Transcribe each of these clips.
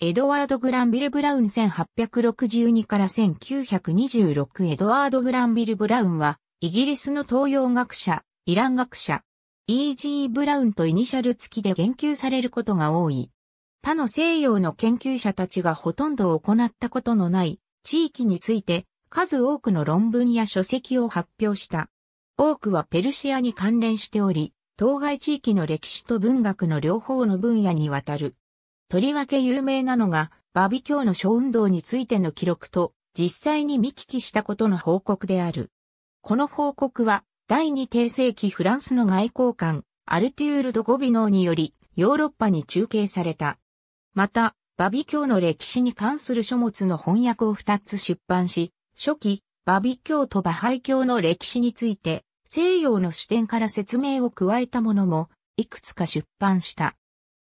エドワード・グランビル・ブラウン1862から1926エドワード・グランビル・ブラウンは、イギリスの東洋学者、イラン学者、イージー・ブラウンとイニシャル付きで言及されることが多い。他の西洋の研究者たちがほとんど行ったことのない地域について数多くの論文や書籍を発表した。多くはペルシアに関連しており、当該地域の歴史と文学の両方の分野にわたる。とりわけ有名なのが、バビ教の小運動についての記録と、実際に見聞きしたことの報告である。この報告は、第二帝世紀フランスの外交官、アルテュール・ド・ゴビノーにより、ヨーロッパに中継された。また、バビ教の歴史に関する書物の翻訳を二つ出版し、初期、バビ教とバハイ教の歴史について、西洋の視点から説明を加えたものも、いくつか出版した。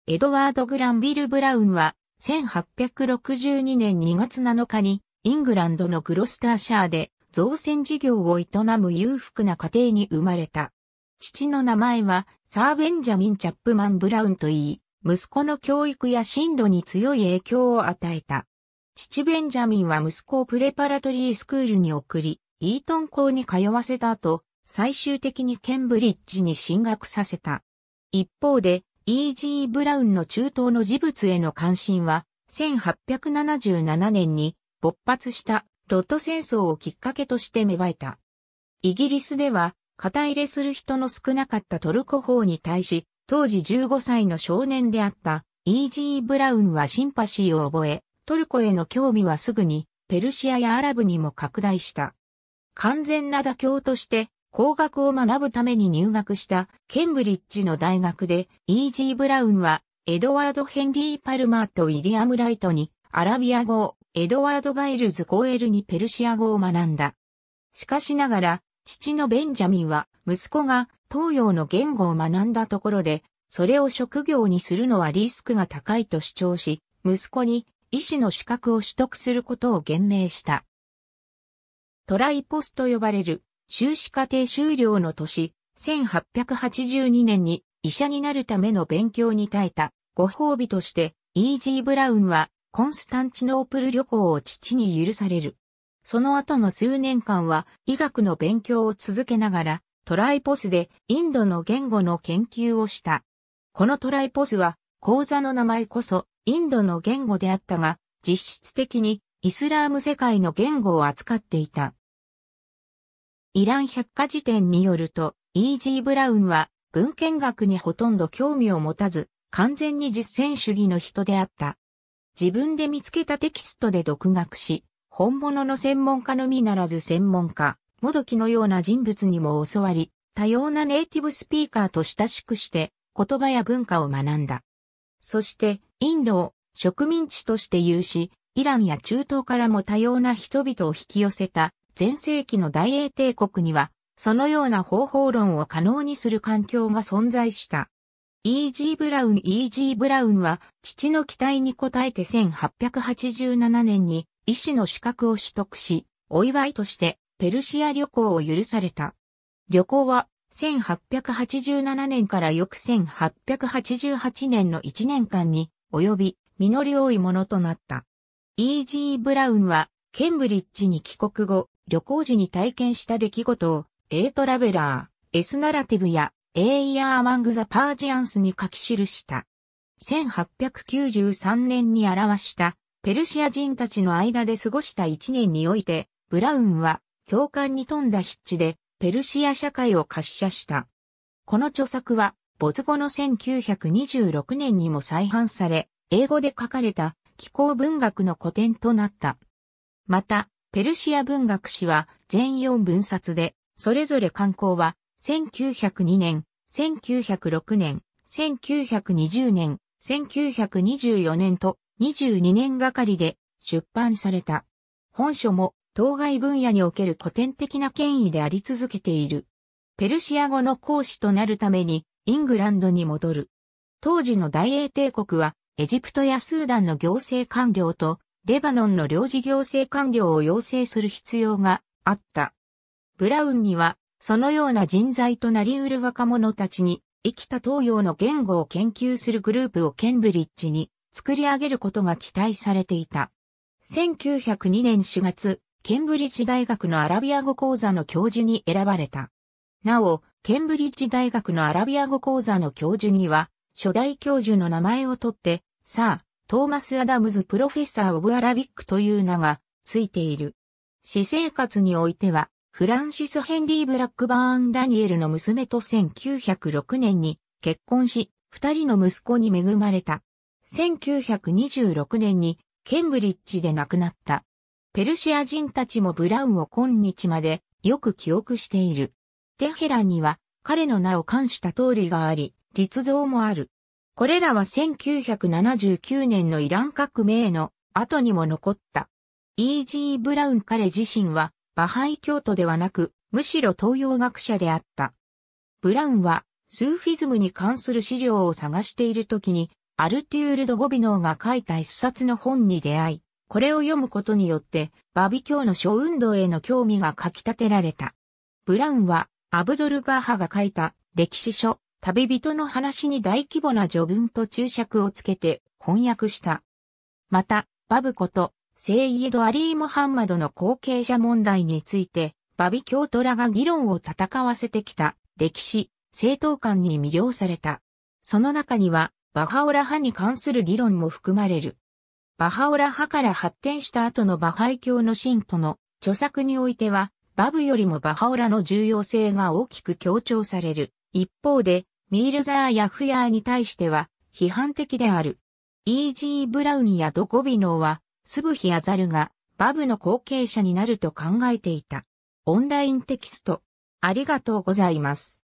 エドワード・グランビル・ブラウンは、1862年2月7日に、イングランドのグロスターシャーで、造船事業を営む裕福な家庭に生まれた。父の名前は、サー・ベンジャミン・チャップマン・ブラウンといい、息子の教育や進路に強い影響を与えた。父ベンジャミンは息子をプレパラトリースクールに送り、イートン校に通わせた後、最終的にケンブリッジに進学させた。一方で、イージー・ブラウンの中東の事物への関心は、1877年に勃発したロット戦争をきっかけとして芽生えた。イギリスでは、肩入れする人の少なかったトルコ法に対し、当時15歳の少年であったイージー・ブラウンはシンパシーを覚え、トルコへの興味はすぐにペルシアやアラブにも拡大した。完全な妥協として工学を学ぶために入学したケンブリッジの大学で、イージー・ブラウンは、エドワード・ヘンリー・パルマーとウィリアム・ライトに、アラビア語を、エドワード・バイルズ・コエルにペルシア語を学んだ。しかしながら、父のベンジャミンは、息子が東洋の言語を学んだところで、それを職業にするのはリスクが高いと主張し、息子に医師の資格を取得することを言明した。トライポスと呼ばれる修士課程修了の年、1882年に医者になるための勉強に耐えたご褒美として、イージー・ブラウンはコンスタンチノープル旅行を父に許される。その後の数年間は医学の勉強を続けながらトライポスでインドの言語の研究をした。このトライポスは講座の名前こそインドの言語であったが実質的にイスラーム世界の言語を扱っていた。イラン百科事典によると、イージー・ブラウンは文献学にほとんど興味を持たず、完全に実践主義の人であった。自分で見つけたテキストで独学し、本物の専門家のみならず専門家、もどきのような人物にも教わり、多様なネイティブスピーカーと親しくして、言葉や文化を学んだ。そして、インドを植民地として有し、イランや中東からも多様な人々を引き寄せた前世紀の大英帝国には、そのような方法論を可能にする環境が存在した。イージー・ブラウン・イージー・ブラウンは、父の期待に応えて1887年に医師の資格を取得し、お祝いとしてペルシア旅行を許された。旅行は、1887年から翌1888年の1年間に、及び、実り多いものとなった。E.G. ブラウンは、ケンブリッジに帰国後、旅行時に体験した出来事を、A トラベラー、S ナラティブや、A イ g t マングザパージアンスに書き記した。1893年に表した、ペルシア人たちの間で過ごした一年において、ブラウンは、共感に富んだ筆致で、ペルシア社会を滑車した。この著作は、没後の1926年にも再版され、英語で書かれた気候文学の古典となった。また、ペルシア文学史は全4分冊で、それぞれ刊行は1902年、1906年、1920年、1924年と22年がかりで出版された。本書も当該分野における古典的な権威であり続けている。ペルシア語の講師となるためにイングランドに戻る。当時の大英帝国はエジプトやスーダンの行政官僚とレバノンの領事行政官僚を養成する必要があった。ブラウンには、そのような人材となり得る若者たちに、生きた東洋の言語を研究するグループをケンブリッジに作り上げることが期待されていた。1902年4月、ケンブリッジ大学のアラビア語講座の教授に選ばれた。なお、ケンブリッジ大学のアラビア語講座の教授には、初代教授の名前を取って、さあ、トーマス・アダムズ・プロフェッサー・オブ・アラビックという名がついている。私生活においては、フランシス・ヘンリー・ブラックバーン・ダニエルの娘と1906年に結婚し、二人の息子に恵まれた。1926年にケンブリッジで亡くなった。ペルシア人たちもブラウンを今日までよく記憶している。テヘランには彼の名を冠した通りがあり、立像もある。これらは1979年のイラン革命の後にも残った。イージー・ブラウン彼自身はバハイ教徒ではなく、むしろ東洋学者であった。ブラウンはスーフィズムに関する資料を探している時に、アルテュールド・ゴビノーが書いた一冊の本に出会い、これを読むことによって、バビ教の諸運動への興味が書き立てられた。ブラウンは、アブドル・バーハが書いた歴史書、旅人の話に大規模な序文と注釈をつけて翻訳した。また、バブこと、セイエド・アリー・モハンマドの後継者問題について、バビ教徒らが議論を戦わせてきた歴史、正当感に魅了された。その中には、バハオラ派に関する議論も含まれる。バハオラ派から発展した後のバハイ教の信徒の著作においては、バブよりもバハオラの重要性が大きく強調される。一方で、ミールザーやフヤーに対しては批判的である。イージー・ブラウンやドコビノーは、スブヒやザルがバブの後継者になると考えていた。オンラインテキスト。ありがとうございます。